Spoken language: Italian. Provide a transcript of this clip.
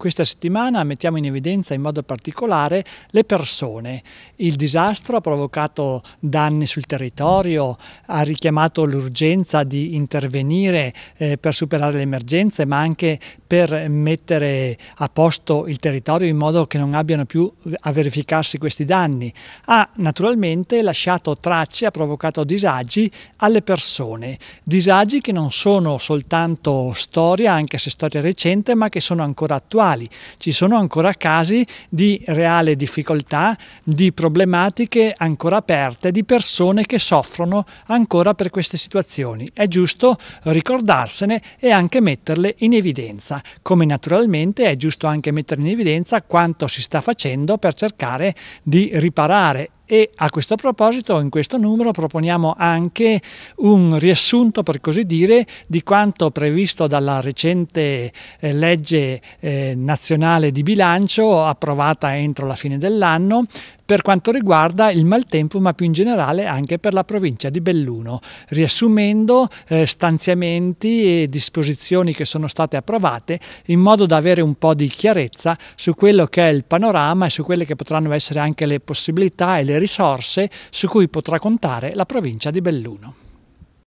Questa settimana mettiamo in evidenza in modo particolare le persone. Il disastro ha provocato danni sul territorio, ha richiamato l'urgenza di intervenire eh, per superare le emergenze, ma anche per mettere a posto il territorio in modo che non abbiano più a verificarsi questi danni. Ha naturalmente lasciato tracce, ha provocato disagi alle persone, disagi che non sono soltanto storia, anche se storia recente, ma che sono ancora attuali attuali. Ci sono ancora casi di reale difficoltà, di problematiche ancora aperte, di persone che soffrono ancora per queste situazioni. È giusto ricordarsene e anche metterle in evidenza, come naturalmente è giusto anche mettere in evidenza quanto si sta facendo per cercare di riparare e a questo proposito, in questo numero proponiamo anche un riassunto, per così dire, di quanto previsto dalla recente eh, legge eh, nazionale di bilancio approvata entro la fine dell'anno per quanto riguarda il maltempo ma più in generale anche per la provincia di Belluno, riassumendo eh, stanziamenti e disposizioni che sono state approvate in modo da avere un po' di chiarezza su quello che è il panorama e su quelle che potranno essere anche le possibilità e le risorse su cui potrà contare la provincia di Belluno.